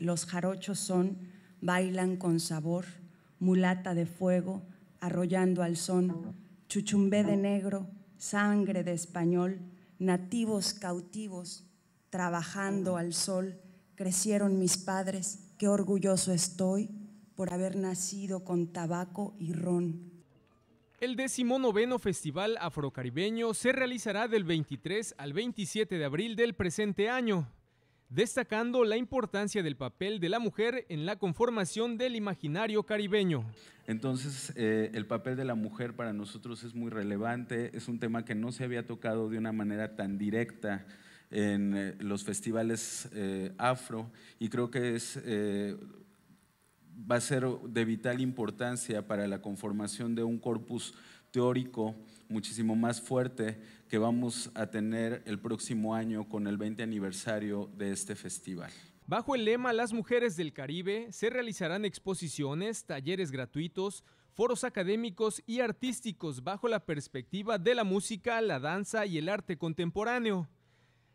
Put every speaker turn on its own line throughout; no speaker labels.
los jarochos son, bailan con sabor, mulata de fuego, arrollando al son, chuchumbé de negro, sangre de español, nativos cautivos, trabajando al sol, crecieron mis padres, qué orgulloso estoy por haber nacido con tabaco y ron.
El noveno Festival Afrocaribeño se realizará del 23 al 27 de abril del presente año destacando la importancia del papel de la mujer en la conformación del imaginario caribeño.
Entonces, eh, el papel de la mujer para nosotros es muy relevante, es un tema que no se había tocado de una manera tan directa en eh, los festivales eh, afro y creo que es va a ser de vital importancia para la conformación de un corpus teórico muchísimo más fuerte que vamos a tener el próximo año con el 20 aniversario de este festival.
Bajo el lema Las Mujeres del Caribe se realizarán exposiciones, talleres gratuitos, foros académicos y artísticos bajo la perspectiva de la música, la danza y el arte contemporáneo.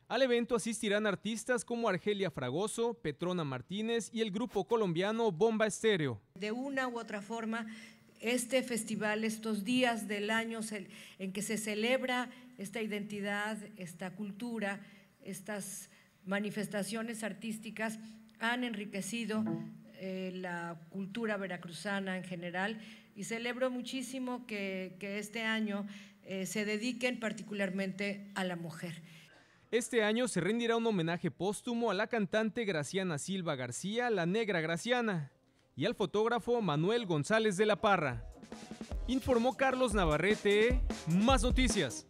Al evento asistirán artistas como Argelia Fragoso, Petrona Martínez y el grupo colombiano Bomba Estéreo.
De una u otra forma este festival, estos días del año en que se celebra esta identidad, esta cultura, estas manifestaciones artísticas han enriquecido eh, la cultura veracruzana en general y celebro muchísimo que, este año eh, se dediquen particularmente a la mujer.
Este año se rendirá un homenaje póstumo a la cantante Graciana Silva García, la negra Graciana, y al fotógrafo Manuel González de la Parra. Informó Carlos Navarrete, más noticias.